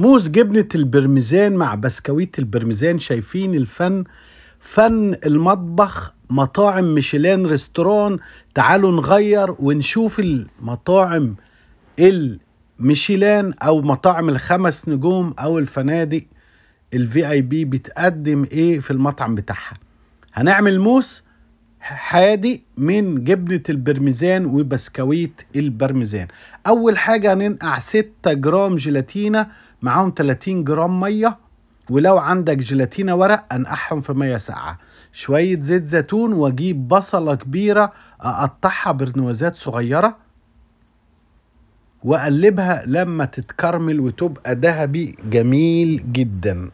موز جبنة البرميزان مع بسكويت البرميزان شايفين الفن فن المطبخ مطاعم ميشيلان ريستوران تعالوا نغير ونشوف المطاعم الميشيلان او مطاعم الخمس نجوم او الفنادق الفي اي بي بتقدم ايه في المطعم بتاعها هنعمل موس حادي من جبنة البرميزان وبسكويت البرميزان أول حاجة هننقع 6 جرام جيلاتينه معاهم 30 جرام ميه ولو عندك جيلاتينا ورق انقحهم في ميه ساقعه شويه زيت زيتون واجيب بصله كبيره اقطعها برنوازات صغيره واقلبها لما تتكرمل وتبقى ذهبي جميل جدا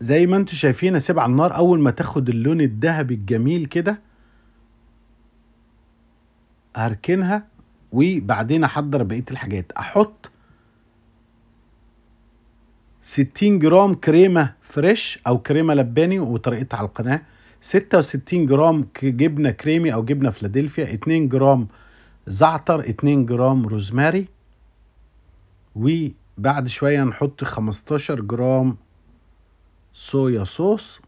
زي ما انتم شايفين اسيب على النار اول ما تاخد اللون الذهبي الجميل كده اركنها وبعدين احضر بقيه الحاجات احط 60 جرام كريمه فريش او كريمه لباني وطريقتها على القناه 66 جرام جبنه كريمي او جبنه فلادلفيا 2 جرام زعتر 2 جرام روزماري وبعد شويه نحط 15 جرام صويا صوص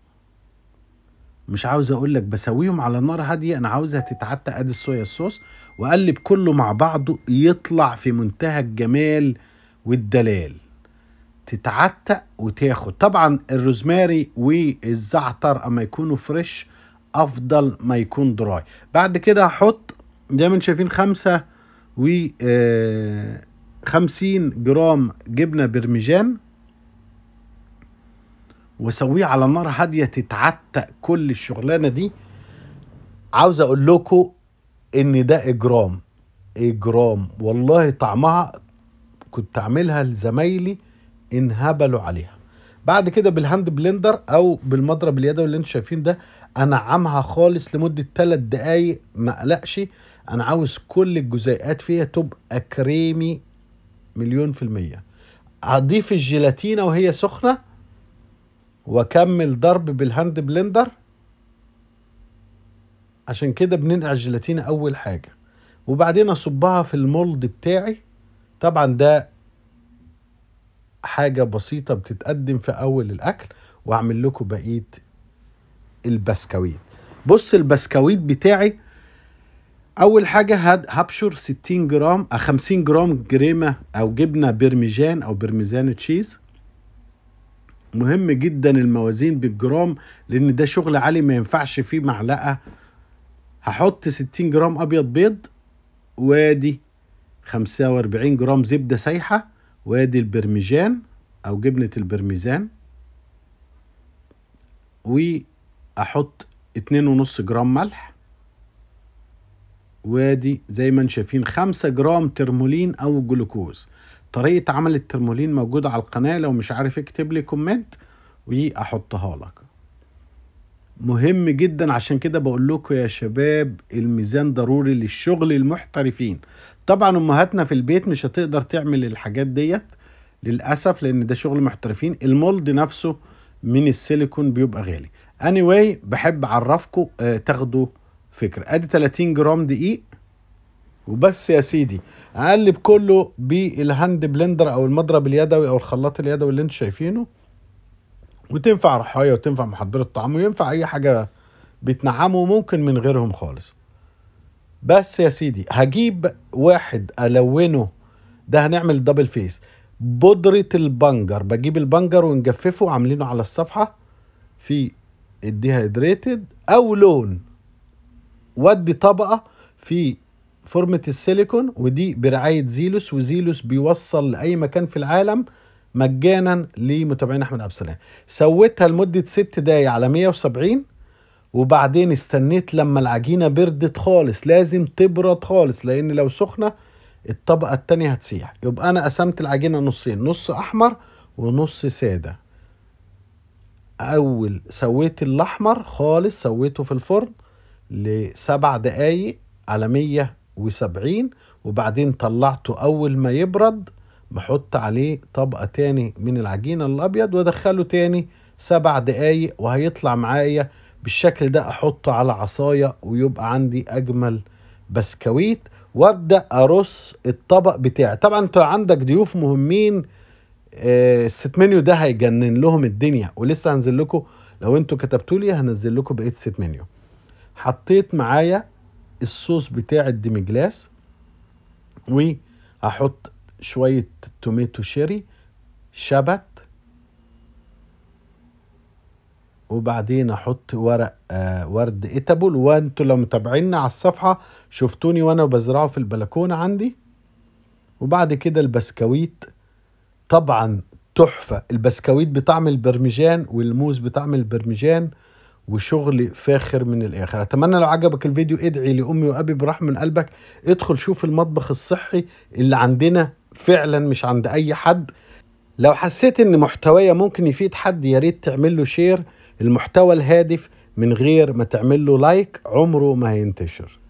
مش عاوز اقول لك بسويهم على نار هاديه انا عاوزها تتعتى ادي الصويا الصوص واقلب كله مع بعضه يطلع في منتهى الجمال والدلال تتعتق وتاخد طبعا الروزماري والزعتر اما يكونوا فريش افضل ما يكون دراي بعد كده هحط زي ما انتم شايفين خمسة و آه، خمسين جرام جبنة برمجان وسويه على نار هاديه تتعتق كل الشغلانه دي عاوز اقول لكم ان ده اجرام اجرام والله طعمها كنت اعملها لزمايلي انهبلوا عليها بعد كده بالهاند بلندر او بالمضرب اليدوي اللي انتم شايفين ده انعمها خالص لمده 3 دقايق ما اقلقش انا عاوز كل الجزيئات فيها تبقى كريمي مليون في الميه هضيف الجيلاتينه وهي سخنه واكمل ضرب بالهاند بلندر عشان كده بننقع الجيلاتينة اول حاجة وبعدين اصبها في المولد بتاعي طبعا ده حاجة بسيطة بتتقدم في اول الاكل واعمل لكم بقية البسكويت بص البسكويت بتاعي اول حاجه هبشر 60 جرام 50 جرام جريمه او جبنه برمجان او برميزان تشيز مهم جدا الموازين بالجرام لان ده شغل عالي ما ينفعش فيه معلقه هحط 60 جرام ابيض بيض وادي 45 جرام زبده سايحه وادي البرمجان او جبنه البرميزان واحط 2.5 جرام ملح وادي زي ما انتم شايفين 5 جرام ترمولين او جلوكوز طريقة عمل الترمولين موجودة على القناة لو مش عارف اكتب لي كومنت واحطها لك مهم جدا عشان كده بقول لكم يا شباب الميزان ضروري للشغل المحترفين طبعا امهاتنا في البيت مش هتقدر تعمل الحاجات ديت للاسف لان ده شغل محترفين المولد نفسه من السيليكون بيبقى غالي اني anyway بحب اعرفكم آه، تاخدوا فكره ادي 30 جرام دقيق وبس يا سيدي اقلب كله بالهاند بلندر او المضرب اليدوي او الخلاط اليدوي اللي انتم شايفينه وتنفع رحايه وتنفع محضره طعام وينفع اي حاجه بتنعمه ممكن من غيرهم خالص بس يا سيدي هجيب واحد الونه ده هنعمل دبل فيس بودرة البنجر بجيب البنجر ونجففه عاملينه على الصفحة في الديهايدريتد او لون ودي طبقة في فورمة السيليكون ودي برعاية زيلوس وزيلوس بيوصل لأي مكان في العالم مجانا لمتابعين أحمد عبد السلام سويتها لمدة ست دقايق على 170 وبعدين استنيت لما العجينة بردت خالص لازم تبرد خالص لأن لو سخنة الطبقة التانية هتسيح يبقى أنا قسمت العجينة نصين نص أحمر ونص سادة أول سويت الأحمر خالص سويته في الفرن لسبع دقايق على 100 وسبعين وبعدين طلعته أول ما يبرد بحط عليه طبقة تاني من العجين الأبيض وأدخله تاني سبع دقايق وهيطلع معايا بالشكل ده أحطه على عصاية ويبقى عندي أجمل بسكويت وابدأ أرص الطبق بتاعي طبعا انت عندك ضيوف مهمين الست آه، منيو ده هيجنن لهم الدنيا ولسه هنزل لكم لو انتوا كتبتوا لي هنزل لكم بقيه الست منيو حطيت معايا الصوص بتاع الديمجلاس وهحط شوية توميتو شيري شبت وبعدين احط ورق آه ورد ايتابول وانتوا لو متابعينا على الصفحه شفتوني وانا بزرعه في البلكونه عندي وبعد كده البسكويت طبعا تحفه البسكويت بطعم البرمجان والموز بطعم البرمجان وشغل فاخر من الاخر اتمنى لو عجبك الفيديو ادعي لامي وابي برحم من قلبك ادخل شوف المطبخ الصحي اللي عندنا فعلا مش عند اي حد لو حسيت ان محتوايا ممكن يفيد حد يا ريت تعمل له شير المحتوى الهادف من غير ما تعمل له لايك عمره ما هينتشر